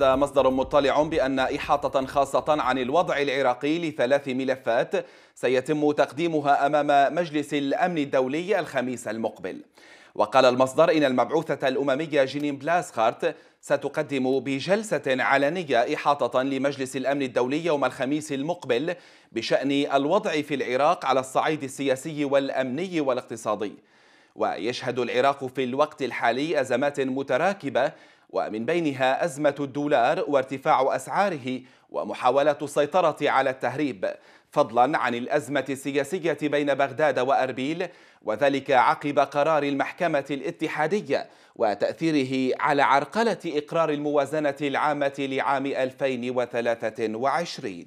مصدر مطلع بأن إحاطة خاصة عن الوضع العراقي لثلاث ملفات سيتم تقديمها أمام مجلس الأمن الدولي الخميس المقبل وقال المصدر إن المبعوثة الأممية جينين بلاسخارت ستقدم بجلسة علنية إحاطة لمجلس الأمن الدولي يوم الخميس المقبل بشأن الوضع في العراق على الصعيد السياسي والأمني والاقتصادي ويشهد العراق في الوقت الحالي أزمات متراكبة ومن بينها أزمة الدولار وارتفاع أسعاره ومحاولة السيطرة على التهريب فضلا عن الأزمة السياسية بين بغداد وأربيل وذلك عقب قرار المحكمة الاتحادية وتأثيره على عرقلة إقرار الموازنة العامة لعام 2023